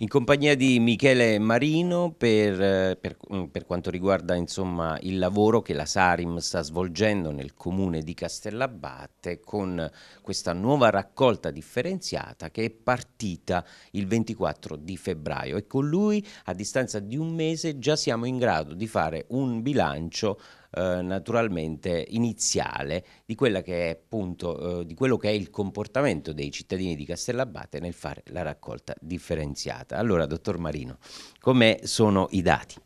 in compagnia di Michele Marino per, eh, per, mm, per quanto riguarda insomma, il lavoro che la Sarim sta svolgendo nel comune di Castellabbate con questa nuova raccolta differenziata che è partita il 24 di febbraio e con lui a distanza di un mese già siamo in grado di fare un bilancio eh, naturalmente iniziale di, che appunto, eh, di quello che è il comportamento dei cittadini di Castellabate nel fare la raccolta differenziata. Allora, dottor Marino, come sono i dati?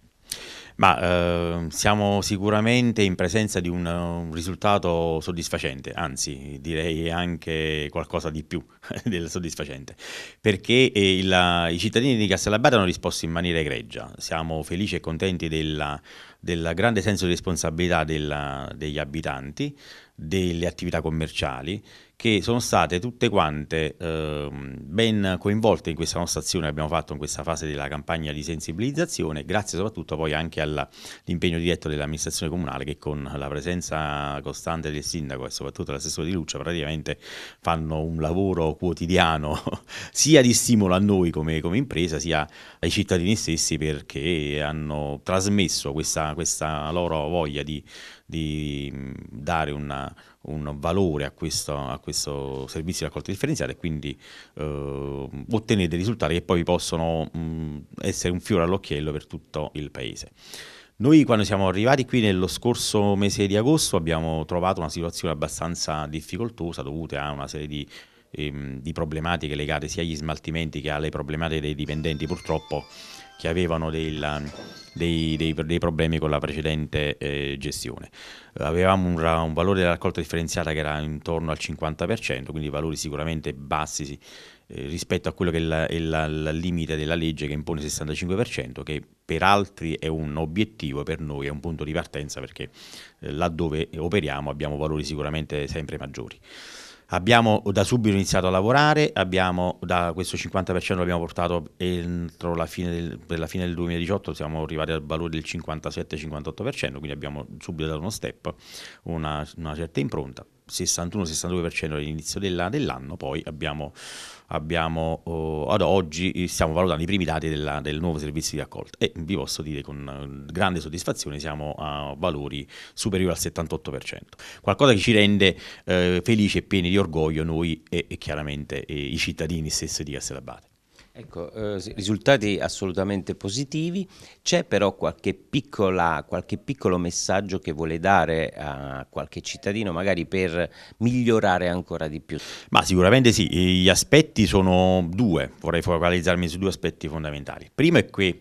Ma eh, siamo sicuramente in presenza di un, un, risultato soddisfacente, anzi direi anche qualcosa di più del soddisfacente, perché eh, il, i cittadini di Castellabate hanno risposto in maniera egregia, siamo felici e contenti della del grande senso di responsabilità della, degli abitanti, delle attività commerciali, che sono state tutte quante eh, ben coinvolte in questa nostra azione che abbiamo fatto in questa fase della campagna di sensibilizzazione, grazie soprattutto poi anche all'impegno diretto dell'amministrazione comunale che con la presenza costante del sindaco e soprattutto dell'assessore di Luccia praticamente fanno un lavoro quotidiano sia di stimolo a noi come, come impresa sia ai cittadini stessi perché hanno trasmesso questa questa loro voglia di, di mm, dare una, un valore a questo, a questo, servizio di raccolta differenziata e quindi eh, ottenere dei risultati che poi possono mh, mm, essere un fiore all'occhiello per tutto il paese. Noi quando siamo arrivati qui nello scorso mese di agosto abbiamo trovato una situazione abbastanza difficoltosa dovuta a una serie di ehm, di problematiche legate sia agli smaltimenti che alle problematiche dei dipendenti purtroppo che avevano del, dei, dei, dei, problemi con la precedente eh, gestione. Avevamo un, un, valore della raccolta differenziata che era intorno al 50%, quindi valori sicuramente bassi eh, rispetto a quello che è, la, limite della legge che impone il 65%, che per altri è un obiettivo, per noi è un punto di partenza perché eh, laddove operiamo abbiamo valori sicuramente sempre maggiori. Abbiamo da subito iniziato a lavorare, abbiamo, da questo 50% l'abbiamo portato entro la fine del, per la fine del 2018, siamo arrivati al valore del 57-58%, quindi abbiamo subito dato uno step, una, una certa impronta. 61-62% all'inizio dell'anno, poi abbiamo, abbiamo oh, ad oggi eh, stiamo valutando i primi dati della, del nuovo servizio di raccolta e vi posso dire con eh, grande soddisfazione siamo a valori superiori al 78%, qualcosa che ci rende eh, felici e pieni di orgoglio noi e, e chiaramente e eh, i cittadini stessi di Castellabate. Ecco, eh, risultati assolutamente positivi, c'è però qualche, piccola, qualche, piccolo messaggio che vuole dare a qualche cittadino magari per migliorare ancora di più? Ma sicuramente sì, gli aspetti sono due, vorrei focalizzarmi su due aspetti fondamentali. Primo è che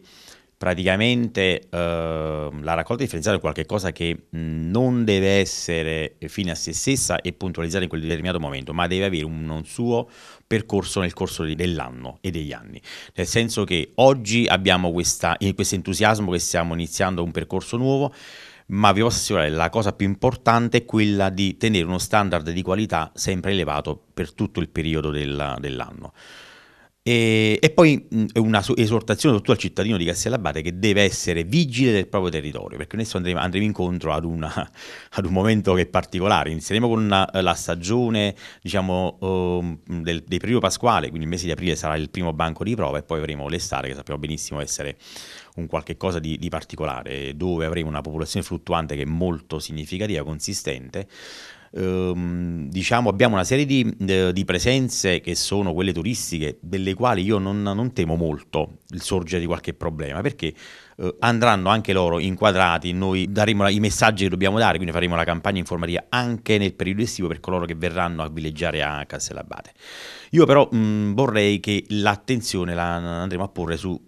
praticamente eh, la raccolta differenziata è qualcosa che non deve essere fine a se stessa e puntualizzare in quel determinato momento, ma deve avere un, un suo percorso nel corso dell'anno e degli anni. Nel senso che oggi abbiamo eh, questo entusiasmo che stiamo iniziando un percorso nuovo, ma vi posso assicurare che la cosa più importante è quella di tenere uno standard di qualità sempre elevato per tutto il periodo del, dell'anno. E, e poi mh, una esortazione soprattutto al cittadino di Castellabate che deve essere vigile del proprio territorio, perché adesso andremo, andremo incontro ad, una, ad, un momento che è particolare. Inizieremo con una, eh, la stagione diciamo, um, del, del periodo pasquale, quindi il mese di aprile sarà il primo banco di prova e poi avremo l'estate che sappiamo benissimo essere un qualche cosa di, di particolare, dove avremo una popolazione fluttuante che è molto significativa, consistente ehm, diciamo, abbiamo una serie di, eh, di, presenze che sono quelle turistiche, delle quali io non, non temo molto il sorgere di qualche problema, perché eh, andranno anche loro inquadrati, noi daremo la, i messaggi che dobbiamo dare, quindi faremo la campagna informativa anche nel periodo estivo per coloro che verranno a villeggiare a Castellabate. Io però mh, mm, vorrei che l'attenzione la andremo a porre sui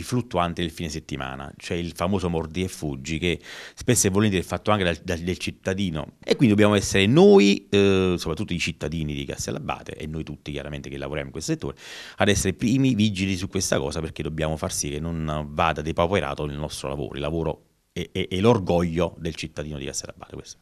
fluttuanti del fine settimana, cioè il famoso mordi e fuggi che spesso e volentieri è fatto anche dal, dal, del cittadino. E quindi dobbiamo essere noi, eh, soprattutto i cittadini di Castellabate e noi tutti chiaramente che lavoriamo in questo settore, ad essere primi vigili su questa cosa perché dobbiamo far sì che non vada depauperato il nostro lavoro, il lavoro e, e, e l'orgoglio del cittadino di Castellabate. Questo.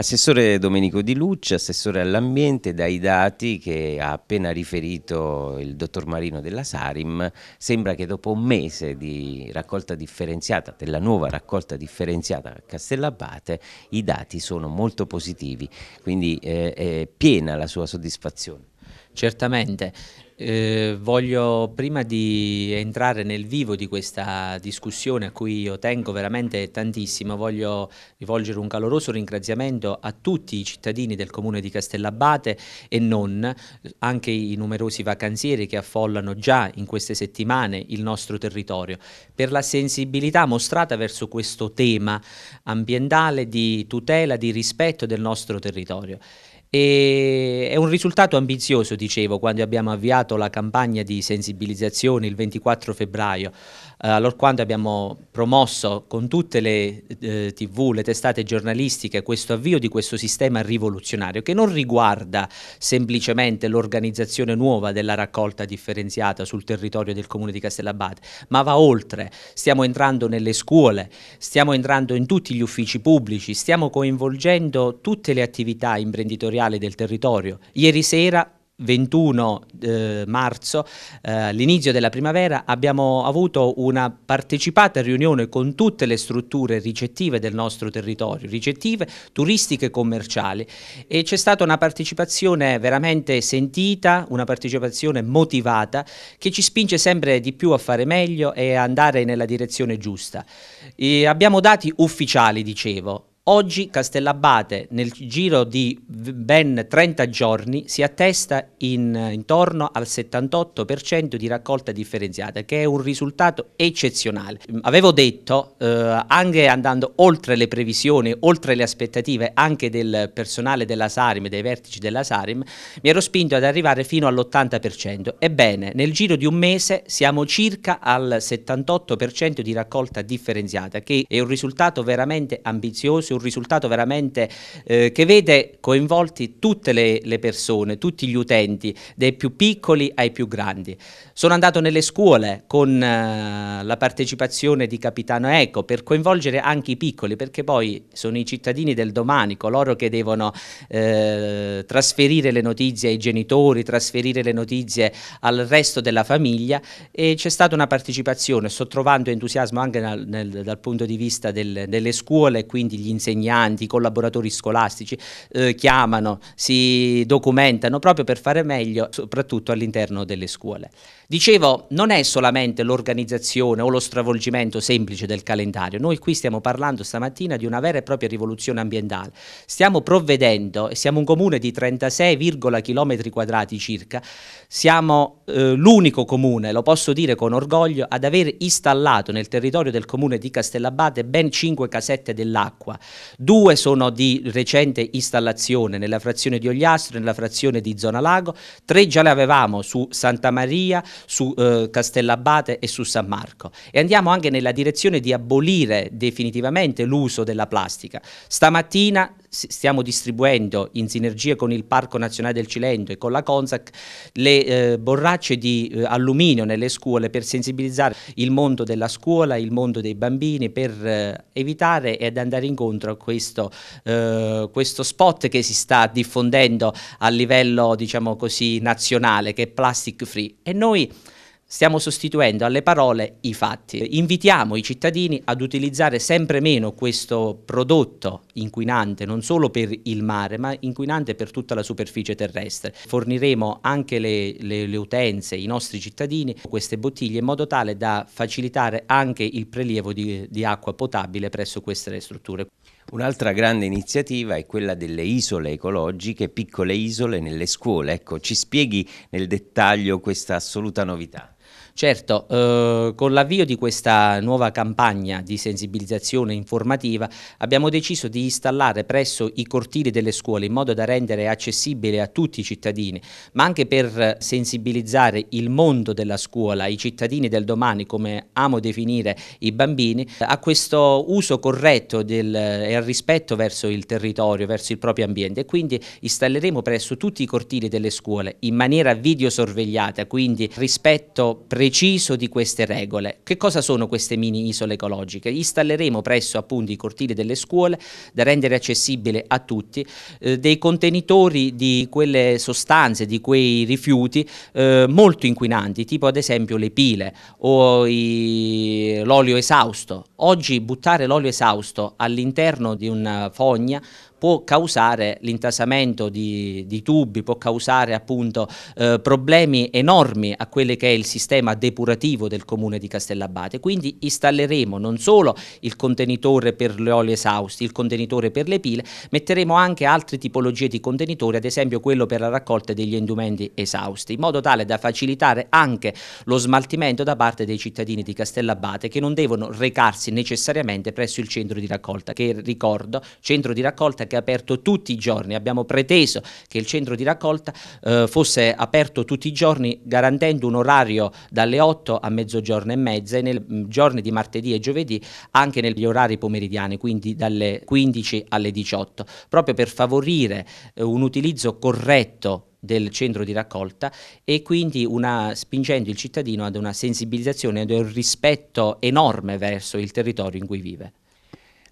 Assessore Domenico Di Lucci, assessore all'ambiente, dai dati che ha appena riferito il dottor Marino della Sarim, sembra che dopo un mese di raccolta differenziata, della nuova raccolta differenziata a Castellabate, i dati sono molto positivi, quindi eh, è piena la sua soddisfazione. Certamente, eh, voglio, prima di entrare nel vivo di questa discussione a cui io tengo veramente tantissimo, voglio rivolgere un caloroso ringraziamento a tutti i cittadini del comune di Castellabate e non, anche i numerosi vacanzieri che affollano già in queste settimane il nostro territorio, per la sensibilità mostrata verso questo tema ambientale di tutela, di rispetto del nostro territorio. E è un risultato ambizioso, dicevo, quando abbiamo avviato la campagna di sensibilizzazione il 24 febbraio, eh, allorquando abbiamo promosso con tutte le eh, tv, le testate giornalistiche, questo avvio di questo sistema rivoluzionario che non riguarda semplicemente l'organizzazione nuova della raccolta differenziata sul territorio del comune di Castellabate, ma va oltre. Stiamo entrando nelle scuole, stiamo entrando in tutti gli uffici pubblici, stiamo coinvolgendo tutte le attività imprenditoriali territoriali del territorio. Ieri sera 21 eh, marzo, eh, all'inizio della primavera, abbiamo avuto una partecipata riunione con tutte le strutture ricettive del nostro territorio, ricettive, turistiche e commerciali e c'è stata una partecipazione veramente sentita, una partecipazione motivata che ci spinge sempre di più a fare meglio e andare nella direzione giusta. E abbiamo dati ufficiali, dicevo, Oggi Castellabate nel giro di ben 30 giorni si attesta in, intorno al 78% di raccolta differenziata che è un risultato eccezionale. Mm, avevo detto eh, anche andando oltre le previsioni, oltre le aspettative anche del personale della Sarim, dei vertici della Sarim, mi ero spinto ad arrivare fino all'80%. Ebbene, nel giro di un mese siamo circa al 78% di raccolta differenziata che è un risultato veramente ambizioso, un risultato veramente eh, che vede coinvolti tutte le, le, persone, tutti gli utenti, dai più piccoli ai più grandi. Sono andato nelle scuole con eh, la partecipazione di Capitano Eco per coinvolgere anche i piccoli, perché poi sono i cittadini del domani, coloro che devono eh, trasferire le notizie ai genitori, trasferire le notizie al resto della famiglia e c'è stata una partecipazione, sto trovando entusiasmo anche nel, nel, dal punto di vista del, delle scuole, quindi gli insegnanti insegnanti, i collaboratori scolastici eh, chiamano, si documentano proprio per fare meglio, soprattutto all'interno delle scuole. Dicevo, non è solamente l'organizzazione o lo stravolgimento semplice del calendario, noi qui stiamo parlando stamattina di una vera e propria rivoluzione ambientale, stiamo provvedendo, siamo un comune di 36, km quadrati circa, siamo eh, l'unico comune, lo posso dire con orgoglio, ad aver installato nel territorio del comune di Castellabate ben 5 casette dell'acqua, Due sono di recente installazione nella frazione di Ogliastro, nella frazione di Zona Lago, tre già le avevamo su Santa Maria, su eh, Castellabate e su San Marco. E andiamo anche nella direzione di abolire definitivamente l'uso della plastica. Stamattina stiamo distribuendo in sinergia con il Parco Nazionale del Cilento e con la Consac le eh, borracce di eh, alluminio nelle scuole per sensibilizzare il mondo della scuola, il mondo dei bambini per eh, evitare ed andare incontro a questo, eh, questo, spot che si sta diffondendo a livello diciamo così, nazionale che è plastic free e noi stiamo sostituendo alle parole i fatti. Invitiamo i cittadini ad utilizzare sempre meno questo prodotto inquinante non solo per il mare ma inquinante per tutta la superficie terrestre. Forniremo anche le, le, le utenze, i nostri cittadini, queste bottiglie in modo tale da facilitare anche il prelievo di, di acqua potabile presso queste strutture. Un'altra grande iniziativa è quella delle isole ecologiche, piccole isole nelle scuole. Ecco, ci spieghi nel dettaglio questa assoluta novità? Certo, eh, con l'avvio di questa nuova campagna di sensibilizzazione informativa abbiamo deciso di installare presso i cortili delle scuole in modo da rendere accessibile a tutti i cittadini, ma anche per sensibilizzare il mondo della scuola, i cittadini del domani, come amo definire i bambini, a questo uso corretto del, e al rispetto verso il territorio, verso il proprio ambiente. quindi installeremo presso tutti i cortili delle scuole in maniera videosorvegliata, quindi rispetto presente preciso di queste regole. Che cosa sono queste mini isole ecologiche? Installeremo presso appunto i cortili delle scuole, da rendere accessibile a tutti, eh, dei contenitori di quelle sostanze, di quei rifiuti eh, molto inquinanti, tipo ad esempio le pile o l'olio esausto. Oggi buttare l'olio esausto all'interno di una fogna può causare l'intasamento di, di, tubi, può causare appunto eh, problemi enormi a quello che è il sistema depurativo del comune di Castellabate. Quindi installeremo non solo il contenitore per le oli esausti, il contenitore per le pile, metteremo anche altre tipologie di contenitori, ad esempio quello per la raccolta degli indumenti esausti, in modo tale da facilitare anche lo smaltimento da parte dei cittadini di Castellabate che non devono recarsi necessariamente presso il centro di raccolta, che ricordo, centro di raccolta che è aperto tutti i giorni, abbiamo preteso che il centro di raccolta eh, fosse aperto tutti i giorni garantendo un orario dalle 8 a mezzogiorno e mezza e nei mm, giorni di martedì e giovedì anche negli orari pomeridiani, quindi dalle 15 alle 18, proprio per favorire eh, un utilizzo corretto del centro di raccolta e quindi una, spingendo il cittadino ad una sensibilizzazione, ad un rispetto enorme verso il territorio in cui vive.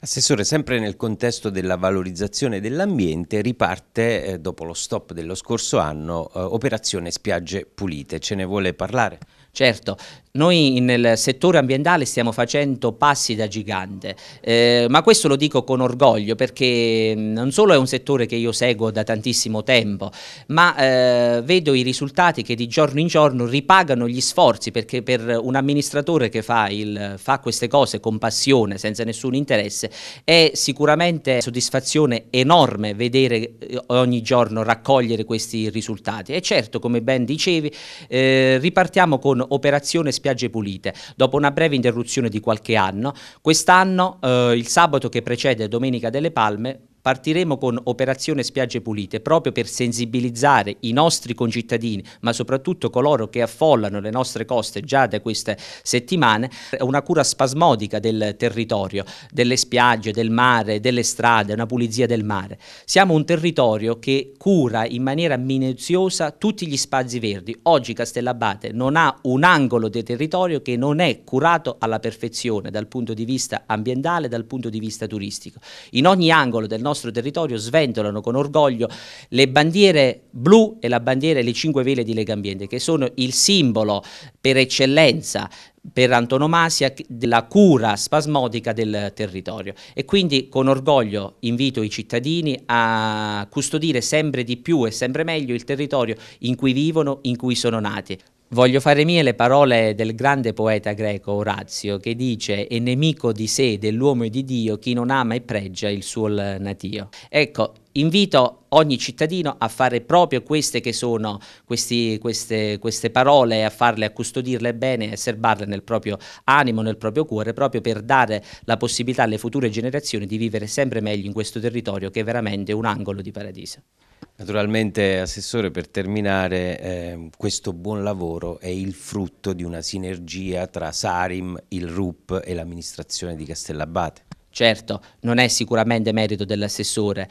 Assessore, sempre nel contesto della valorizzazione dell'ambiente riparte, eh, dopo lo stop dello scorso anno, eh, operazione Spiagge Pulite. Ce ne vuole parlare? Certo, noi nel settore ambientale stiamo facendo passi da gigante, eh, ma questo lo dico con orgoglio perché mm, non solo è un settore che io seguo da tantissimo tempo, ma eh, vedo i risultati che di giorno in giorno ripagano gli sforzi perché per un amministratore che fa, il, fa queste cose con passione, senza nessun interesse, è sicuramente soddisfazione enorme vedere eh, ogni giorno raccogliere questi risultati. E certo, come ben dicevi, eh, ripartiamo con operazione Spiagge Pulite. Dopo una breve interruzione di qualche anno, quest'anno eh, il sabato che precede Domenica delle Palme Partiremo con Operazione Spiagge Pulite proprio per sensibilizzare i nostri concittadini, ma soprattutto coloro che affollano le nostre coste già da queste settimane, una cura spasmodica del territorio, delle spiagge, del mare, delle strade, una pulizia del mare. Siamo un territorio che cura in maniera minuziosa tutti gli spazi verdi. Oggi Castellabate non ha un angolo del territorio che non è curato alla perfezione dal punto di vista ambientale, dal punto di vista turistico. In ogni angolo del nostro nostro territorio sventolano con orgoglio le bandiere blu e la bandiera e le cinque vele di Legambiente che sono il simbolo per eccellenza per antonomasia della cura spasmodica del territorio e quindi con orgoglio invito i cittadini a custodire sempre di più e sempre meglio il territorio in cui vivono, in cui sono nati. Voglio fare mie le parole del grande poeta greco Orazio che dice è nemico di sé, dell'uomo e di Dio chi non ama e pregia il suo natio. Ecco, invito ogni cittadino a fare proprio queste che sono questi, queste, queste parole, a farle, a custodirle bene, a serbarle nel proprio animo, nel proprio cuore, proprio per dare la possibilità alle future generazioni di vivere sempre meglio in questo territorio che è veramente un angolo di paradiso. Naturalmente, Assessore, per terminare, eh, questo buon lavoro è il frutto di una sinergia tra Sarim, il RUP e l'amministrazione di Castellabate. Certo, non è sicuramente merito dell'assessore,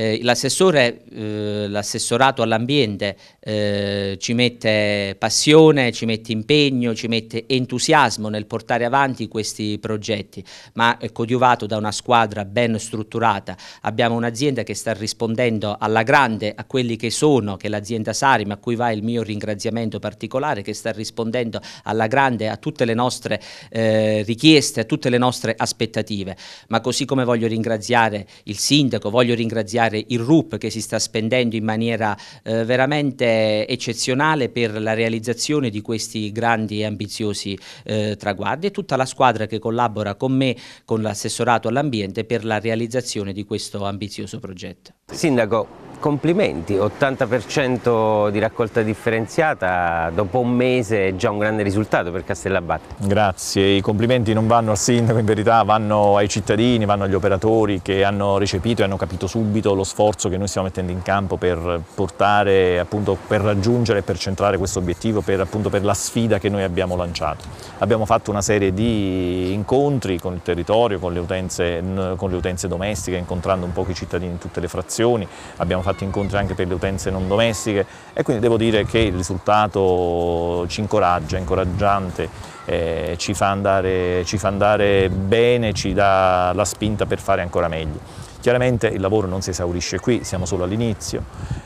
eh, l'assessore, eh, l'assessorato all'ambiente eh, ci mette passione, ci mette impegno, ci mette entusiasmo nel portare avanti questi progetti, ma è coadiuvato ecco, da una squadra ben strutturata. Abbiamo un'azienda che sta rispondendo alla grande a quelli che sono, che è l'azienda Sarim, a cui va il mio ringraziamento particolare, che sta rispondendo alla grande a tutte le nostre eh, richieste, a tutte le nostre aspettative. Ma così come voglio ringraziare il sindaco, voglio ringraziare ringraziare il RUP che si sta spendendo in maniera eh, veramente eccezionale per la realizzazione di questi grandi e ambiziosi eh, traguardi e tutta la squadra che collabora con me, con l'assessorato all'ambiente per la realizzazione di questo ambizioso progetto. Sindaco, complimenti, 80% di raccolta differenziata dopo un mese è già un grande risultato per Castellabbate. Grazie, i complimenti non vanno al sindaco in verità, vanno ai cittadini, vanno agli operatori che hanno recepito e hanno capito subito lo sforzo che noi stiamo mettendo in campo per portare, appunto, per raggiungere e per centrare questo obiettivo, per, appunto, per la sfida che noi abbiamo lanciato. Abbiamo fatto una serie di incontri con il territorio, con le utenze, con le utenze domestiche, incontrando un po' i cittadini in tutte le frazioni associazioni, abbiamo fatto incontri anche per le utenze non domestiche e quindi devo dire che il risultato ci incoraggia, è incoraggiante, eh, ci, fa andare, ci fa andare bene, ci dà la spinta per fare ancora meglio. Chiaramente il lavoro non si esaurisce qui, siamo solo all'inizio,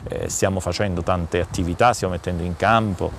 eh, stiamo facendo tante attività, stiamo mettendo in campo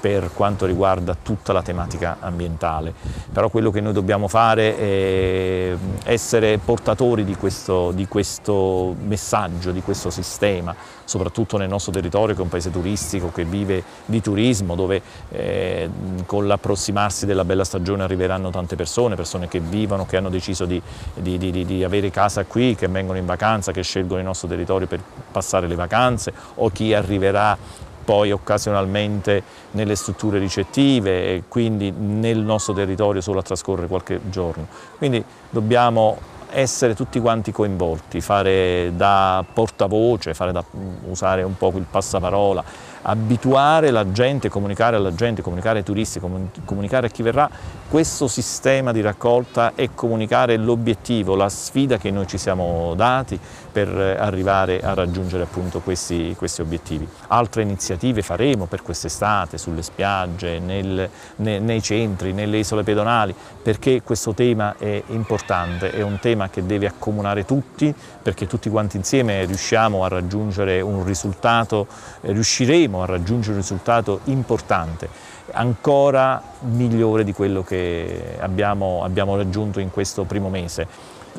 per quanto riguarda tutta la tematica ambientale, però quello che noi dobbiamo fare è essere portatori di questo, di questo messaggio, di questo sistema, soprattutto nel nostro territorio che è un paese turistico che vive di turismo, dove eh, con l'approssimarsi della bella stagione arriveranno tante persone, persone che vivono, che hanno deciso di, di, di, di avere casa qui, che vengono in vacanza, che scelgono il nostro territorio per passare le vacanze o chi arriverà poi occasionalmente nelle strutture ricettive e quindi nel nostro territorio solo a trascorrere qualche giorno. Quindi dobbiamo essere tutti quanti coinvolti, fare da portavoce, fare da, mm, usare un po' il passaparola, abituare la gente, comunicare alla gente, comunicare ai turisti, comunicare a chi verrà, questo sistema di raccolta e comunicare l'obiettivo, la sfida che noi ci siamo dati per eh, arrivare a raggiungere appunto questi, questi obiettivi. Altre iniziative faremo per quest'estate sulle spiagge, nel, nei, nei centri, nelle isole pedonali, perché questo tema è importante, è un tema che deve accomunare tutti, perché tutti quanti insieme riusciamo a raggiungere un risultato, eh, riusciremo a raggiungere un risultato importante, ancora migliore di quello che abbiamo, abbiamo raggiunto in questo primo mese.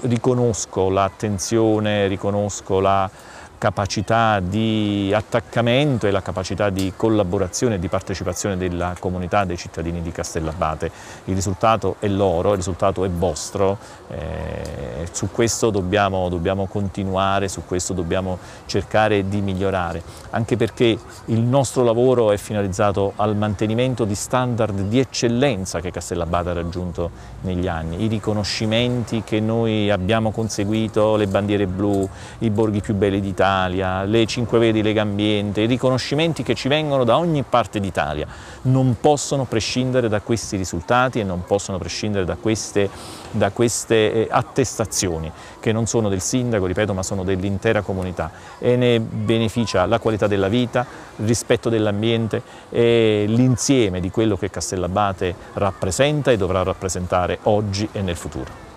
Riconosco l'attenzione, riconosco la capacità di attaccamento e la capacità di collaborazione e di partecipazione della comunità dei cittadini di Castellabate. Il risultato è loro, il risultato è vostro, eh, su questo dobbiamo, dobbiamo, continuare, su questo dobbiamo cercare di migliorare, anche perché il nostro lavoro è finalizzato al mantenimento di standard di eccellenza che Castellabate ha raggiunto negli anni, i riconoscimenti che noi abbiamo conseguito, le bandiere blu, i borghi più belli d'Italia, Italia, le Cinque Vedi Lega Ambiente, i riconoscimenti che ci vengono da ogni parte d'Italia, non possono prescindere da questi risultati e non possono prescindere da queste, da queste eh, attestazioni, che non sono del sindaco, ripeto, ma sono dell'intera comunità e ne beneficia la qualità della vita, il rispetto dell'ambiente e l'insieme di quello che Castellabate rappresenta e dovrà rappresentare oggi e nel futuro.